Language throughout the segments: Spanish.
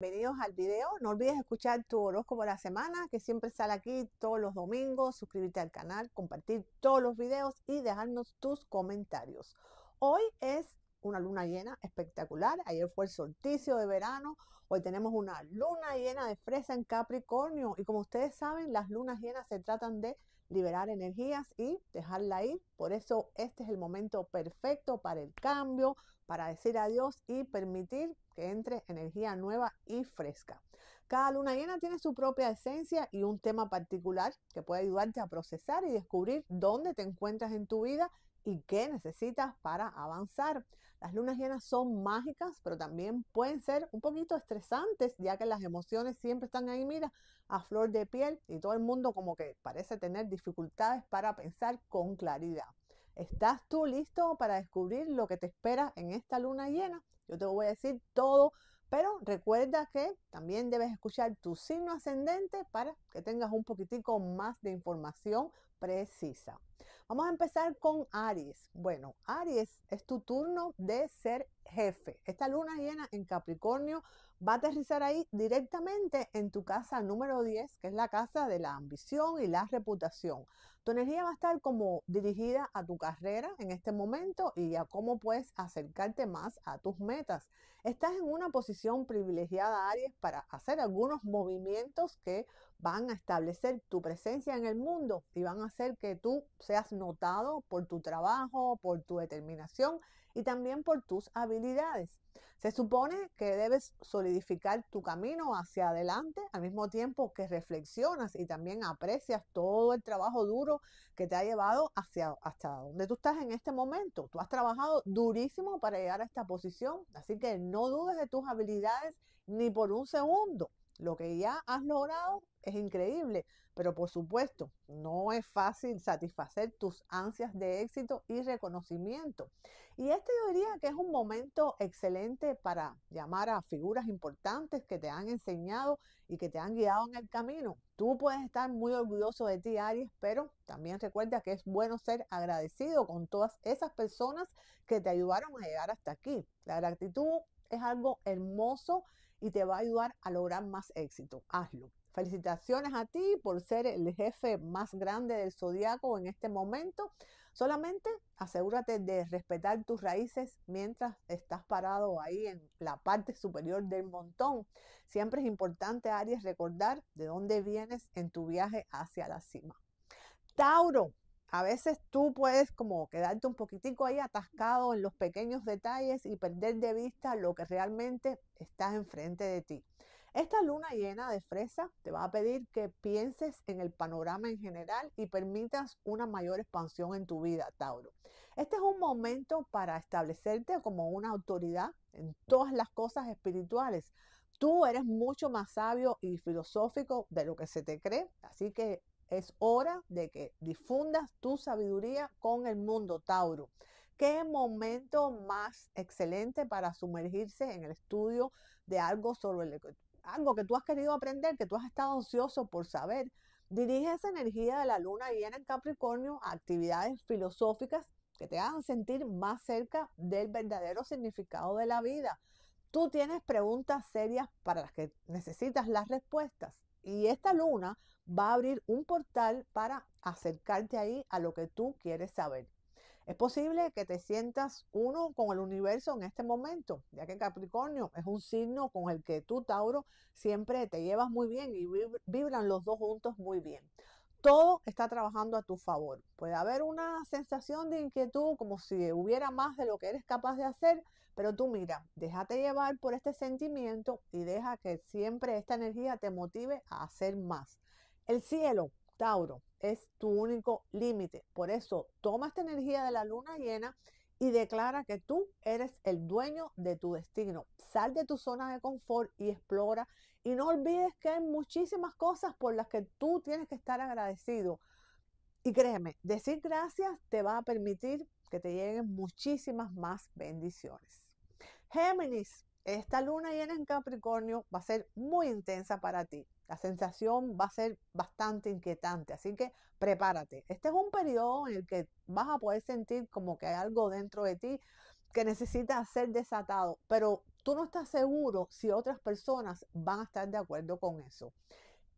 Bienvenidos al video. No olvides escuchar tu horóscopo de la semana, que siempre sale aquí todos los domingos. Suscribirte al canal, compartir todos los videos y dejarnos tus comentarios. Hoy es una luna llena espectacular. Ayer fue el solsticio de verano. Hoy tenemos una luna llena de fresa en Capricornio. Y como ustedes saben, las lunas llenas se tratan de liberar energías y dejarla ir. Por eso este es el momento perfecto para el cambio, para decir adiós y permitir que entre energía nueva y fresca. Cada luna llena tiene su propia esencia y un tema particular que puede ayudarte a procesar y descubrir dónde te encuentras en tu vida y qué necesitas para avanzar. Las lunas llenas son mágicas, pero también pueden ser un poquito estresantes, ya que las emociones siempre están ahí, mira, a flor de piel y todo el mundo como que parece tener dificultades para pensar con claridad. ¿Estás tú listo para descubrir lo que te espera en esta luna llena? Yo te voy a decir todo, pero recuerda que también debes escuchar tu signo ascendente para que tengas un poquitico más de información precisa. Vamos a empezar con Aries. Bueno, Aries es tu turno de ser jefe. Esta luna llena en Capricornio va a aterrizar ahí directamente en tu casa número 10, que es la casa de la ambición y la reputación. Tu energía va a estar como dirigida a tu carrera en este momento y a cómo puedes acercarte más a tus metas. Estás en una posición privilegiada, Aries, para hacer algunos movimientos que van a establecer tu presencia en el mundo y van a hacer que tú seas notado por tu trabajo, por tu determinación y también por tus habilidades. Se supone que debes solidificar tu camino hacia adelante al mismo tiempo que reflexionas y también aprecias todo el trabajo duro que te ha llevado hacia, hasta donde tú estás en este momento. Tú has trabajado durísimo para llegar a esta posición, así que no dudes de tus habilidades ni por un segundo. Lo que ya has logrado es increíble, pero por supuesto no es fácil satisfacer tus ansias de éxito y reconocimiento. Y este yo diría que es un momento excelente para llamar a figuras importantes que te han enseñado y que te han guiado en el camino. Tú puedes estar muy orgulloso de ti, Aries, pero también recuerda que es bueno ser agradecido con todas esas personas que te ayudaron a llegar hasta aquí. La gratitud es algo hermoso y te va a ayudar a lograr más éxito. Hazlo. Felicitaciones a ti por ser el jefe más grande del zodiaco en este momento. Solamente asegúrate de respetar tus raíces mientras estás parado ahí en la parte superior del montón. Siempre es importante, Aries, recordar de dónde vienes en tu viaje hacia la cima. Tauro, a veces tú puedes como quedarte un poquitico ahí atascado en los pequeños detalles y perder de vista lo que realmente estás enfrente de ti. Esta luna llena de fresa te va a pedir que pienses en el panorama en general y permitas una mayor expansión en tu vida, Tauro. Este es un momento para establecerte como una autoridad en todas las cosas espirituales. Tú eres mucho más sabio y filosófico de lo que se te cree, así que es hora de que difundas tu sabiduría con el mundo, Tauro. ¿Qué momento más excelente para sumergirse en el estudio de algo sobre el que algo que tú has querido aprender, que tú has estado ansioso por saber. Dirige esa energía de la luna y en Capricornio a actividades filosóficas que te hagan sentir más cerca del verdadero significado de la vida. Tú tienes preguntas serias para las que necesitas las respuestas y esta luna va a abrir un portal para acercarte ahí a lo que tú quieres saber. Es posible que te sientas uno con el universo en este momento, ya que Capricornio es un signo con el que tú, Tauro, siempre te llevas muy bien y vibran los dos juntos muy bien. Todo está trabajando a tu favor. Puede haber una sensación de inquietud, como si hubiera más de lo que eres capaz de hacer, pero tú mira, déjate llevar por este sentimiento y deja que siempre esta energía te motive a hacer más. El cielo Tauro, es tu único límite. Por eso, toma esta energía de la luna llena y declara que tú eres el dueño de tu destino. Sal de tu zona de confort y explora. Y no olvides que hay muchísimas cosas por las que tú tienes que estar agradecido. Y créeme, decir gracias te va a permitir que te lleguen muchísimas más bendiciones. Géminis, esta luna llena en Capricornio va a ser muy intensa para ti la sensación va a ser bastante inquietante, así que prepárate. Este es un periodo en el que vas a poder sentir como que hay algo dentro de ti que necesita ser desatado, pero tú no estás seguro si otras personas van a estar de acuerdo con eso.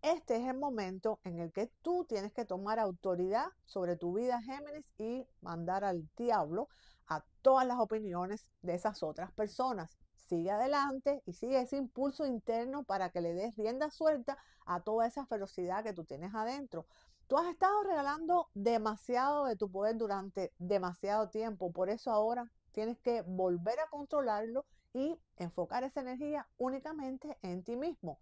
Este es el momento en el que tú tienes que tomar autoridad sobre tu vida, Géminis, y mandar al diablo a todas las opiniones de esas otras personas sigue adelante y sigue ese impulso interno para que le des rienda suelta a toda esa ferocidad que tú tienes adentro. Tú has estado regalando demasiado de tu poder durante demasiado tiempo, por eso ahora tienes que volver a controlarlo y enfocar esa energía únicamente en ti mismo.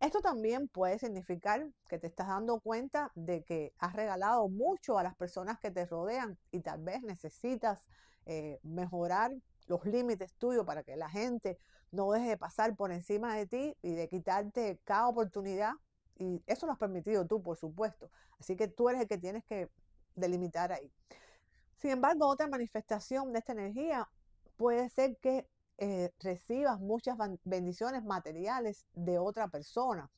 Esto también puede significar que te estás dando cuenta de que has regalado mucho a las personas que te rodean y tal vez necesitas eh, mejorar los límites tuyos para que la gente no deje de pasar por encima de ti y de quitarte cada oportunidad. Y eso lo has permitido tú, por supuesto. Así que tú eres el que tienes que delimitar ahí. Sin embargo, otra manifestación de esta energía puede ser que eh, recibas muchas bendiciones materiales de otra persona.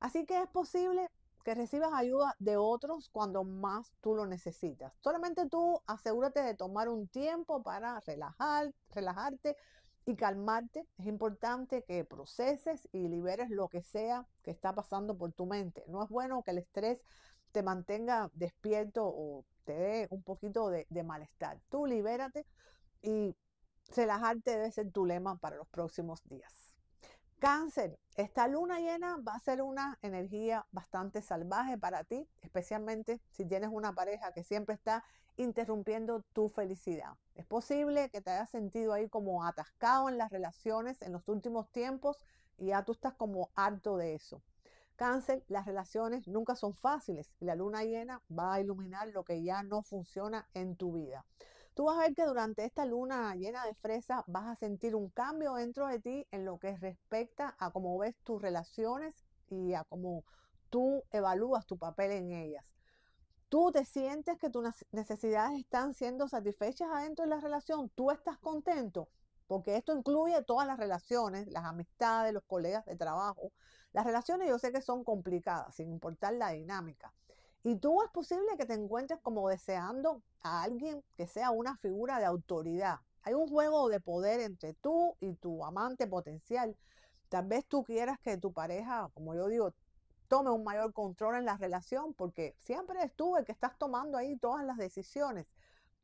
Así que es posible que recibas ayuda de otros cuando más tú lo necesitas. Solamente tú asegúrate de tomar un tiempo para relajar, relajarte y calmarte. Es importante que proceses y liberes lo que sea que está pasando por tu mente. No es bueno que el estrés te mantenga despierto o te dé un poquito de, de malestar. Tú libérate y relajarte debe ser tu lema para los próximos días. Cáncer, esta luna llena va a ser una energía bastante salvaje para ti, especialmente si tienes una pareja que siempre está interrumpiendo tu felicidad. Es posible que te hayas sentido ahí como atascado en las relaciones en los últimos tiempos y ya tú estás como harto de eso. Cáncer, las relaciones nunca son fáciles y la luna llena va a iluminar lo que ya no funciona en tu vida. Tú vas a ver que durante esta luna llena de fresa vas a sentir un cambio dentro de ti en lo que respecta a cómo ves tus relaciones y a cómo tú evalúas tu papel en ellas. Tú te sientes que tus necesidades están siendo satisfechas adentro de la relación, tú estás contento, porque esto incluye todas las relaciones, las amistades, los colegas de trabajo. Las relaciones yo sé que son complicadas, sin importar la dinámica. Y tú es posible que te encuentres como deseando a alguien que sea una figura de autoridad. Hay un juego de poder entre tú y tu amante potencial. Tal vez tú quieras que tu pareja, como yo digo, tome un mayor control en la relación porque siempre estuve tú el que estás tomando ahí todas las decisiones.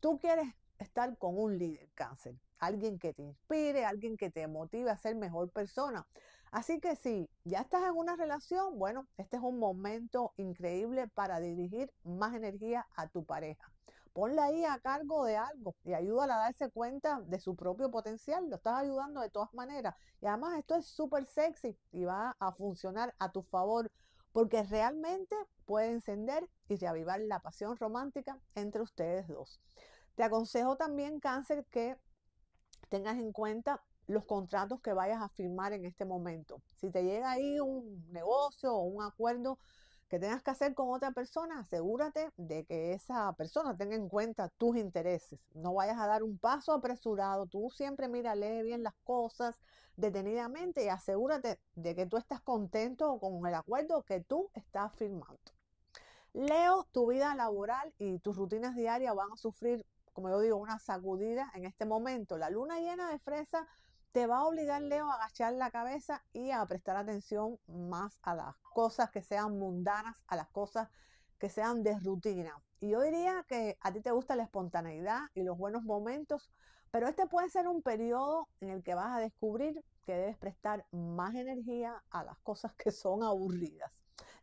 Tú quieres estar con un líder cáncer, alguien que te inspire, alguien que te motive a ser mejor persona. Así que si ya estás en una relación, bueno, este es un momento increíble para dirigir más energía a tu pareja. Ponla ahí a cargo de algo y ayúdala a darse cuenta de su propio potencial. Lo estás ayudando de todas maneras. Y además esto es súper sexy y va a funcionar a tu favor porque realmente puede encender y reavivar la pasión romántica entre ustedes dos. Te aconsejo también, cáncer, que tengas en cuenta los contratos que vayas a firmar en este momento. Si te llega ahí un negocio o un acuerdo que tengas que hacer con otra persona, asegúrate de que esa persona tenga en cuenta tus intereses. No vayas a dar un paso apresurado. Tú siempre mira, lee bien las cosas detenidamente y asegúrate de que tú estás contento con el acuerdo que tú estás firmando. Leo, tu vida laboral y tus rutinas diarias van a sufrir, como yo digo, una sacudida en este momento. La luna llena de fresa te va a obligar, Leo, a agachar la cabeza y a prestar atención más a las cosas que sean mundanas, a las cosas que sean de rutina. Y yo diría que a ti te gusta la espontaneidad y los buenos momentos, pero este puede ser un periodo en el que vas a descubrir que debes prestar más energía a las cosas que son aburridas.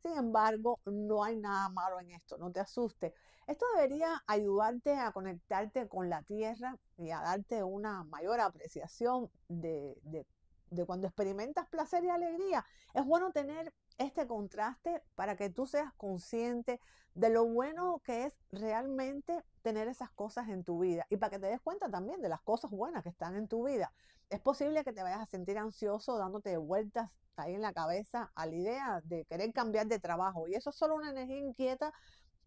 Sin embargo, no hay nada malo en esto, no te asuste. Esto debería ayudarte a conectarte con la tierra y a darte una mayor apreciación de, de cuando experimentas placer y alegría. Es bueno tener este contraste para que tú seas consciente de lo bueno que es realmente tener esas cosas en tu vida y para que te des cuenta también de las cosas buenas que están en tu vida. Es posible que te vayas a sentir ansioso dándote vueltas ahí en la cabeza a la idea de querer cambiar de trabajo. Y eso es solo una energía inquieta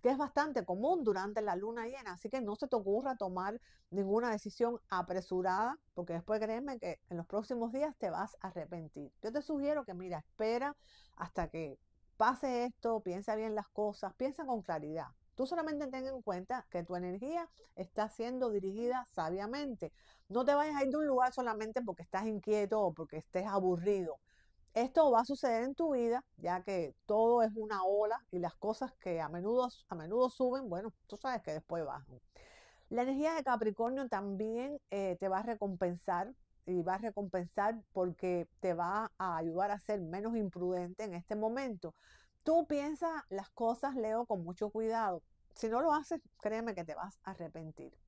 que es bastante común durante la luna llena, así que no se te ocurra tomar ninguna decisión apresurada, porque después créeme que en los próximos días te vas a arrepentir. Yo te sugiero que, mira, espera hasta que pase esto, piensa bien las cosas, piensa con claridad. Tú solamente ten en cuenta que tu energía está siendo dirigida sabiamente. No te vayas a ir de un lugar solamente porque estás inquieto o porque estés aburrido. Esto va a suceder en tu vida, ya que todo es una ola y las cosas que a menudo, a menudo suben, bueno, tú sabes que después bajan. La energía de Capricornio también eh, te va a recompensar y va a recompensar porque te va a ayudar a ser menos imprudente en este momento. Tú piensas las cosas, Leo, con mucho cuidado. Si no lo haces, créeme que te vas a arrepentir.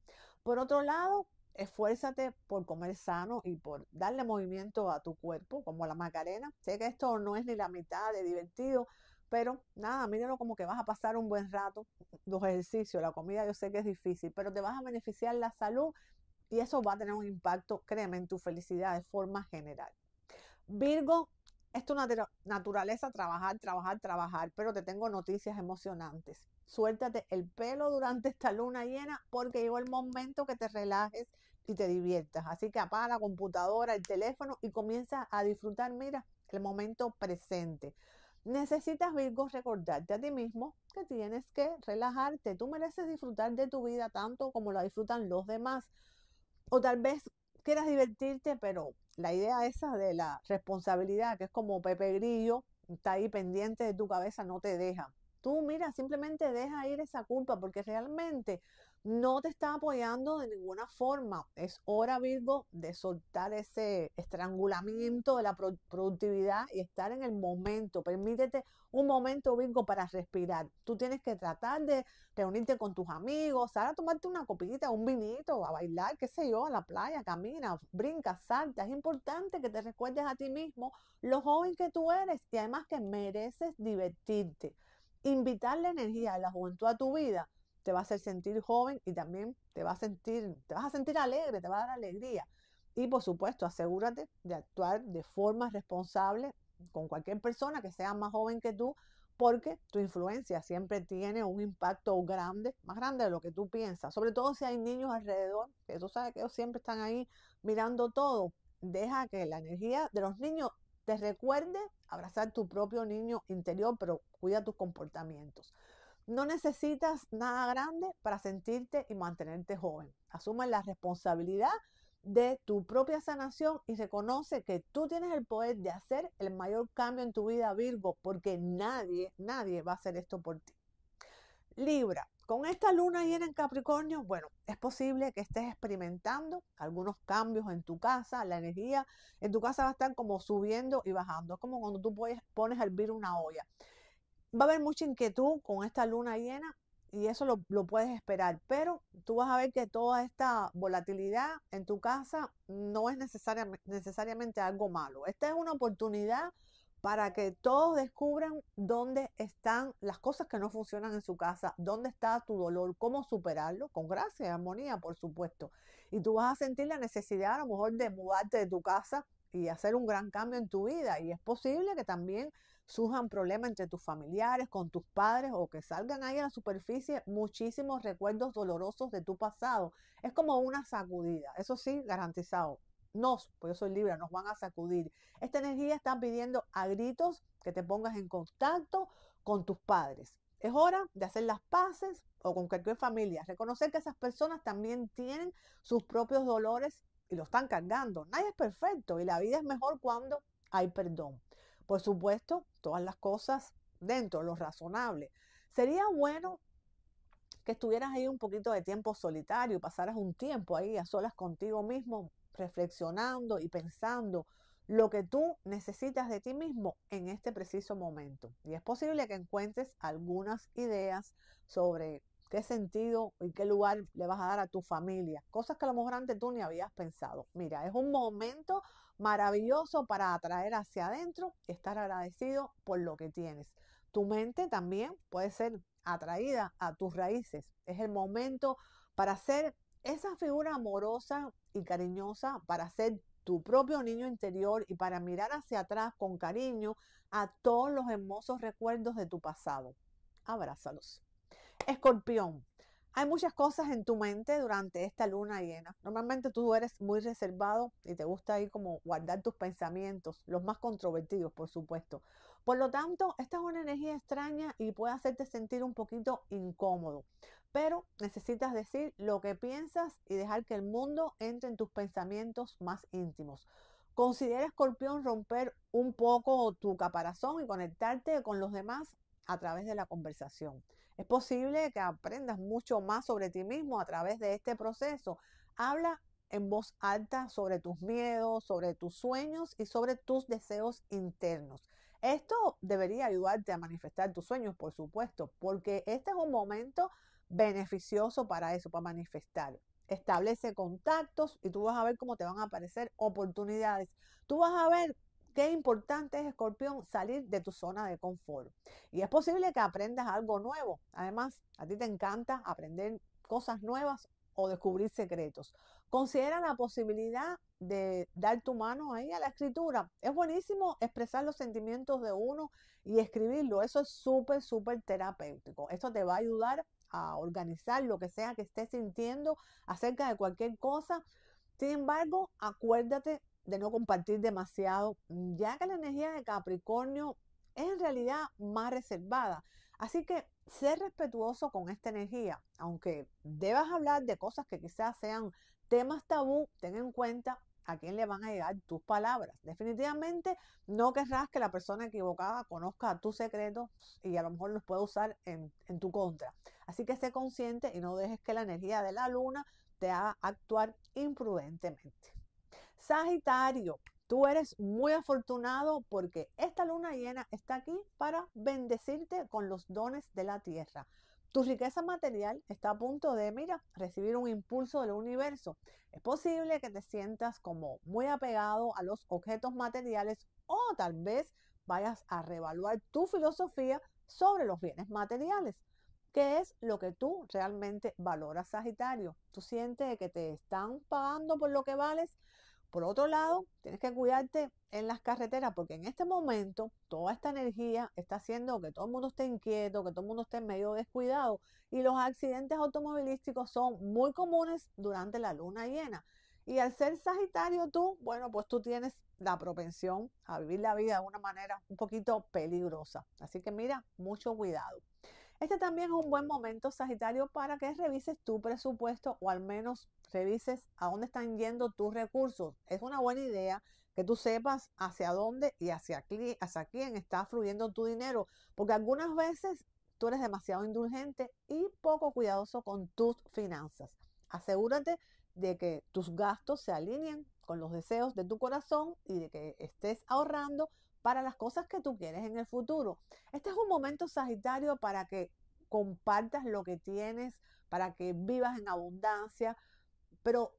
Por otro lado, esfuérzate por comer sano y por darle movimiento a tu cuerpo, como la Macarena. Sé que esto no es ni la mitad de divertido, pero nada, míralo como que vas a pasar un buen rato. Los ejercicios, la comida, yo sé que es difícil, pero te vas a beneficiar la salud y eso va a tener un impacto, créeme, en tu felicidad de forma general. Virgo, esto es una naturaleza, trabajar, trabajar, trabajar, pero te tengo noticias emocionantes. Suéltate el pelo durante esta luna llena porque llegó el momento que te relajes y te diviertas. Así que apaga la computadora, el teléfono y comienza a disfrutar, mira, el momento presente. Necesitas, Virgo, recordarte a ti mismo que tienes que relajarte. Tú mereces disfrutar de tu vida tanto como la disfrutan los demás. O tal vez quieras divertirte, pero la idea esa de la responsabilidad, que es como Pepe Grillo, está ahí pendiente de tu cabeza, no te deja. Tú, mira, simplemente deja ir esa culpa porque realmente no te está apoyando de ninguna forma. Es hora, Virgo, de soltar ese estrangulamiento de la productividad y estar en el momento. Permítete un momento, Virgo, para respirar. Tú tienes que tratar de reunirte con tus amigos, salir a tomarte una copita, un vinito, a bailar, qué sé yo, a la playa, camina, brinca, salta. Es importante que te recuerdes a ti mismo lo joven que tú eres y además que mereces divertirte. Invitar la energía de la juventud a tu vida te va a hacer sentir joven y también te va a sentir, te vas a sentir alegre, te va a dar alegría. Y por supuesto, asegúrate de actuar de forma responsable con cualquier persona que sea más joven que tú, porque tu influencia siempre tiene un impacto grande, más grande de lo que tú piensas, sobre todo si hay niños alrededor, que tú sabes que ellos siempre están ahí mirando todo. Deja que la energía de los niños te recuerde abrazar tu propio niño interior, pero cuida tus comportamientos. No necesitas nada grande para sentirte y mantenerte joven. Asuma la responsabilidad de tu propia sanación y reconoce que tú tienes el poder de hacer el mayor cambio en tu vida, Virgo, porque nadie, nadie va a hacer esto por ti. Libra, con esta luna llena en Capricornio, bueno, es posible que estés experimentando algunos cambios en tu casa, la energía en tu casa va a estar como subiendo y bajando, es como cuando tú pones a hervir una olla va a haber mucha inquietud con esta luna llena y eso lo, lo, puedes esperar, pero tú vas a ver que toda esta volatilidad en tu casa no es necesariamente algo malo. Esta es una oportunidad para que todos descubran dónde están las cosas que no funcionan en su casa, dónde está tu dolor, cómo superarlo, con gracia y armonía, por supuesto. Y tú vas a sentir la necesidad a lo mejor de mudarte de tu casa y hacer un gran cambio en tu vida. Y es posible que también surjan problemas entre tus familiares, con tus padres o que salgan ahí a la superficie muchísimos recuerdos dolorosos de tu pasado. Es como una sacudida, eso sí, garantizado. Nos, pues yo soy libre, nos van a sacudir. Esta energía está pidiendo a gritos que te pongas en contacto con tus padres. Es hora de hacer las paces o con cualquier familia. Reconocer que esas personas también tienen sus propios dolores y lo están cargando. Nadie es perfecto y la vida es mejor cuando hay perdón. Por supuesto, todas las cosas dentro, lo razonable. Sería bueno que estuvieras ahí un poquito de tiempo solitario pasaras un tiempo ahí a solas contigo mismo, reflexionando y pensando lo que tú necesitas de ti mismo en este preciso momento. Y es posible que encuentres algunas ideas sobre qué sentido y qué lugar le vas a dar a tu familia, cosas que a lo mejor antes tú ni habías pensado. Mira, es un momento maravilloso para atraer hacia adentro, estar agradecido por lo que tienes. Tu mente también puede ser atraída a tus raíces. Es el momento para ser esa figura amorosa y cariñosa, para ser tu propio niño interior y para mirar hacia atrás con cariño a todos los hermosos recuerdos de tu pasado. Abrázalos. Escorpión, hay muchas cosas en tu mente durante esta luna llena. Normalmente tú eres muy reservado y te gusta ahí como guardar tus pensamientos, los más controvertidos, por supuesto. Por lo tanto, esta es una energía extraña y puede hacerte sentir un poquito incómodo. Pero necesitas decir lo que piensas y dejar que el mundo entre en tus pensamientos más íntimos. Considera, escorpión, romper un poco tu caparazón y conectarte con los demás a través de la conversación. Es posible que aprendas mucho más sobre ti mismo a través de este proceso. Habla en voz alta sobre tus miedos, sobre tus sueños y sobre tus deseos internos. Esto debería ayudarte a manifestar tus sueños, por supuesto, porque este es un momento beneficioso para eso, para manifestar. Establece contactos y tú vas a ver cómo te van a aparecer oportunidades. Tú vas a ver Qué importante es, escorpión, salir de tu zona de confort. Y es posible que aprendas algo nuevo. Además, a ti te encanta aprender cosas nuevas o descubrir secretos. Considera la posibilidad de dar tu mano ahí a la escritura. Es buenísimo expresar los sentimientos de uno y escribirlo. Eso es súper, súper terapéutico. Esto te va a ayudar a organizar lo que sea que estés sintiendo acerca de cualquier cosa. Sin embargo, acuérdate de no compartir demasiado, mm, ya que la energía de Capricornio es en realidad más reservada. Así que ser respetuoso con esta energía, aunque debas hablar de cosas que quizás sean temas tabú, ten en cuenta a quién le van a llegar tus palabras. Definitivamente no querrás que la persona equivocada conozca tus secretos y a lo mejor los pueda usar en, en, tu contra. Así que sé consciente y no dejes que la energía de la luna te haga actuar imprudentemente. Sagitario, tú eres muy afortunado porque esta luna llena está aquí para bendecirte con los dones de la tierra. Tu riqueza material está a punto de, mira, recibir un impulso del universo. Es posible que te sientas como muy apegado a los objetos materiales o tal vez vayas a reevaluar tu filosofía sobre los bienes materiales. ¿Qué es lo que tú realmente valoras, Sagitario? ¿Tú sientes que te están pagando por lo que vales? Por otro lado, tienes que cuidarte en las carreteras porque en este momento toda esta energía está haciendo que todo el mundo esté inquieto, que todo el mundo esté medio descuidado y los accidentes automovilísticos son muy comunes durante la luna llena. Y al ser Sagitario tú, bueno, pues tú tienes la propensión a vivir la vida de una manera un poquito peligrosa. Así que mira, mucho cuidado. Este también es un buen momento, Sagitario, para que revises tu presupuesto o al menos revises a dónde están yendo tus recursos. Es una buena idea que tú sepas hacia dónde y hacia, hacia quién está fluyendo tu dinero, porque algunas veces tú eres demasiado indulgente y poco cuidadoso con tus finanzas. Asegúrate de que tus gastos se alineen con los deseos de tu corazón y de que estés ahorrando para las cosas que tú quieres en el futuro. Este es un momento Sagitario para que compartas lo que tienes, para que vivas en abundancia, pero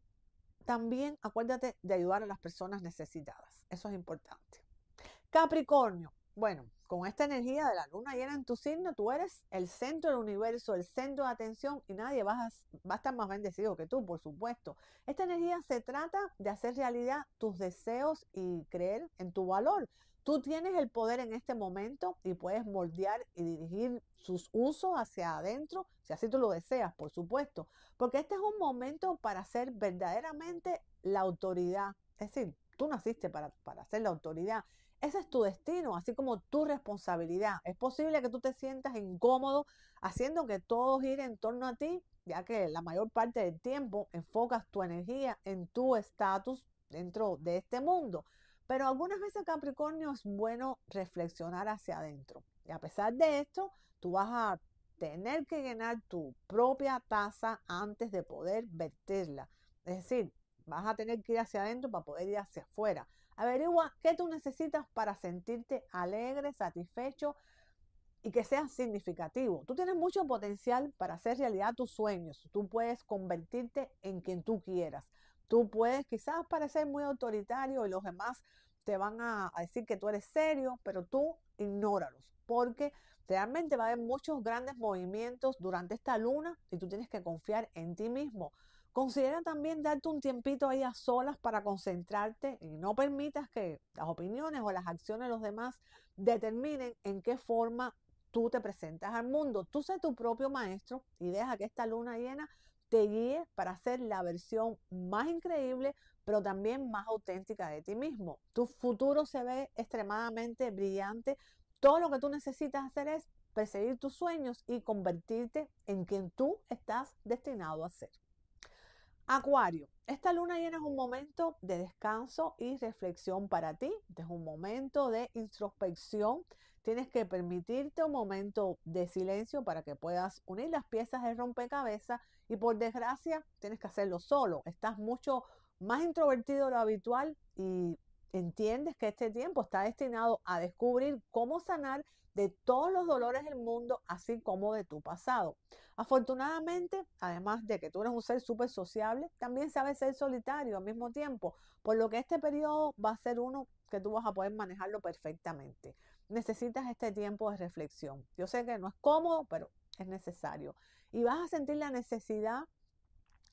también acuérdate de ayudar a las personas necesitadas. Eso es importante. Capricornio, bueno, con esta energía de la luna llena en tu signo, tú eres el centro del universo, el centro de atención y nadie va a, va a, estar más bendecido que tú, por supuesto. Esta energía se trata de hacer realidad tus deseos y creer en tu valor. Tú tienes el poder en este momento y puedes moldear y dirigir sus usos hacia adentro, si así tú lo deseas, por supuesto, porque este es un momento para ser verdaderamente la autoridad. Es decir, tú naciste para, ser la autoridad. Ese es tu destino, así como tu responsabilidad. Es posible que tú te sientas incómodo haciendo que todo gire en torno a ti, ya que la mayor parte del tiempo enfocas tu energía en tu estatus dentro de este mundo. Pero algunas veces Capricornio es bueno reflexionar hacia adentro. Y a pesar de esto, tú vas a tener que llenar tu propia taza antes de poder verterla. Es decir, vas a tener que ir hacia adentro para poder ir hacia afuera. Averigua qué tú necesitas para sentirte alegre, satisfecho y que sea significativo. Tú tienes mucho potencial para hacer realidad tus sueños. Tú puedes convertirte en quien tú quieras. Tú puedes quizás parecer muy autoritario y los demás te van a, decir que tú eres serio, pero tú ignóralos, porque realmente va a haber muchos grandes movimientos durante esta luna y tú tienes que confiar en ti mismo. Considera también darte un tiempito ahí a solas para concentrarte y no permitas que las opiniones o las acciones de los demás determinen en qué forma tú te presentas al mundo. Tú sé tu propio maestro y deja que esta luna llena te guíe para hacer la versión más increíble, pero también más auténtica de ti mismo. Tu futuro se ve extremadamente brillante. Todo lo que tú necesitas hacer es perseguir tus sueños y convertirte en quien tú estás destinado a ser. Acuario, esta luna llena es un momento de descanso y reflexión para ti, es un momento de introspección, tienes que permitirte un momento de silencio para que puedas unir las piezas de rompecabezas y por desgracia, tienes que hacerlo solo. Estás mucho más introvertido de lo habitual y entiendes que este tiempo está destinado a descubrir cómo sanar de todos los dolores del mundo, así como de tu pasado. Afortunadamente, además de que tú eres un ser súper sociable, también sabes ser solitario al mismo tiempo, por lo que este periodo va a ser uno que tú vas a poder manejarlo perfectamente. Necesitas este tiempo de reflexión. Yo sé que no es cómodo, pero es necesario y vas a sentir la necesidad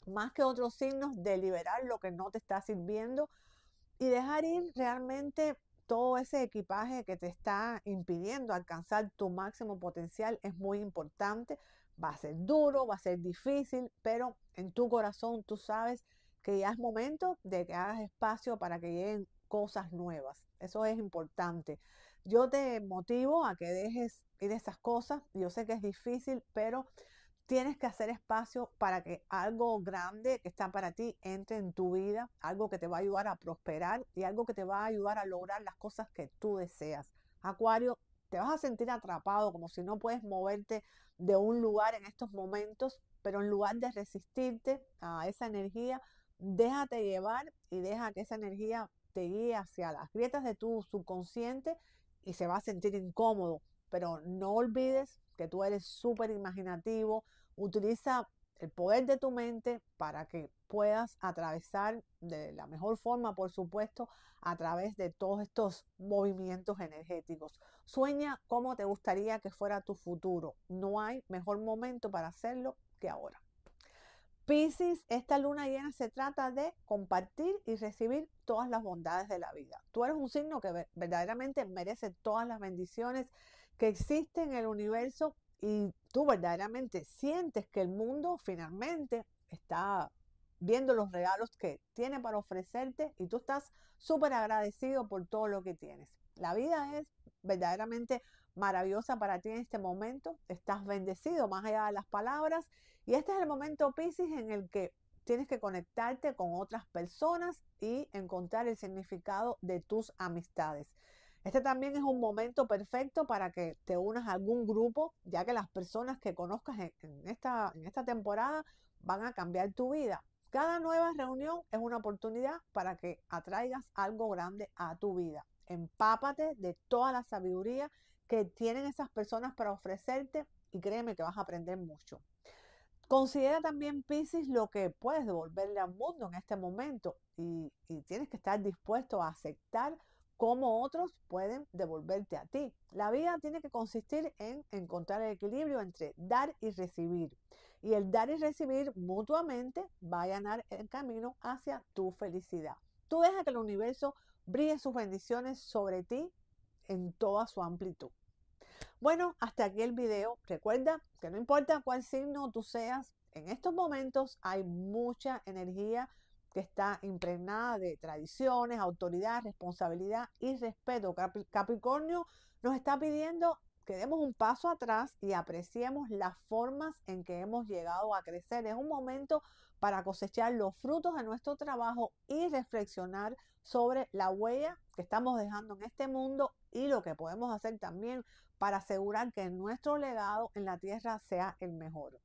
más que otros signos de liberar lo que no te está sirviendo y dejar ir realmente todo ese equipaje que te está impidiendo alcanzar tu máximo potencial es muy importante. Va a ser duro, va a ser difícil, pero en tu corazón tú sabes que ya es momento de que hagas espacio para que lleguen cosas nuevas. Eso es importante. Yo te motivo a que dejes ir esas cosas. Yo sé que es difícil, pero Tienes que hacer espacio para que algo grande que está para ti entre en tu vida, algo que te va a ayudar a prosperar y algo que te va a ayudar a lograr las cosas que tú deseas. Acuario, te vas a sentir atrapado, como si no puedes moverte de un lugar en estos momentos, pero en lugar de resistirte a esa energía, déjate llevar y deja que esa energía te guíe hacia las grietas de tu subconsciente y se va a sentir incómodo. Pero no olvides que tú eres súper imaginativo. Utiliza el poder de tu mente para que puedas atravesar de la mejor forma, por supuesto, a través de todos estos movimientos energéticos. Sueña cómo te gustaría que fuera tu futuro. No hay mejor momento para hacerlo que ahora. Pisces, esta luna llena se trata de compartir y recibir todas las bondades de la vida. Tú eres un signo que verdaderamente merece todas las bendiciones que existe en el universo y tú verdaderamente sientes que el mundo finalmente está viendo los regalos que tiene para ofrecerte y tú estás súper agradecido por todo lo que tienes. La vida es verdaderamente maravillosa para ti en este momento, estás bendecido más allá de las palabras y este es el momento Pisces en el que tienes que conectarte con otras personas y encontrar el significado de tus amistades. Este también es un momento perfecto para que te unas a algún grupo, ya que las personas que conozcas en, esta, temporada van a cambiar tu vida. Cada nueva reunión es una oportunidad para que atraigas algo grande a tu vida. Empápate de toda la sabiduría que tienen esas personas para ofrecerte y créeme que vas a aprender mucho. Considera también, Pisces, lo que puedes devolverle al mundo en este momento y, y tienes que estar dispuesto a aceptar cómo otros pueden devolverte a ti. La vida tiene que consistir en encontrar el equilibrio entre dar y recibir. Y el dar y recibir mutuamente va a ganar el camino hacia tu felicidad. Tú deja que el universo brille sus bendiciones sobre ti en toda su amplitud. Bueno, hasta aquí el video. Recuerda que no importa cuál signo tú seas, en estos momentos hay mucha energía está impregnada de tradiciones, autoridad, responsabilidad y respeto. Capricornio nos está pidiendo que demos un paso atrás y apreciemos las formas en que hemos llegado a crecer. Es un momento para cosechar los frutos de nuestro trabajo y reflexionar sobre la huella que estamos dejando en este mundo y lo que podemos hacer también para asegurar que nuestro legado en la tierra sea el mejor.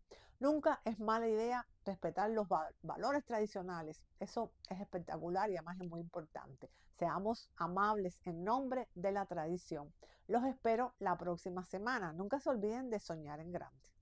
Nunca es mala idea respetar los valores tradicionales. Eso es espectacular y además es muy importante. Seamos amables en nombre de la tradición. Los espero la próxima semana. Nunca se olviden de soñar en grande.